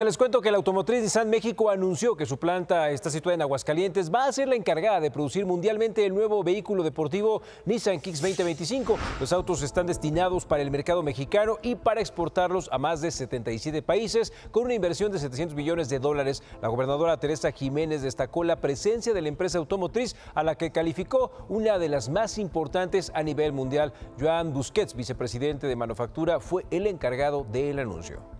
Les cuento que la automotriz Nissan México anunció que su planta está situada en Aguascalientes. Va a ser la encargada de producir mundialmente el nuevo vehículo deportivo Nissan Kicks 2025. Los autos están destinados para el mercado mexicano y para exportarlos a más de 77 países con una inversión de 700 millones de dólares. La gobernadora Teresa Jiménez destacó la presencia de la empresa automotriz a la que calificó una de las más importantes a nivel mundial. Joan Busquets, vicepresidente de Manufactura, fue el encargado del anuncio.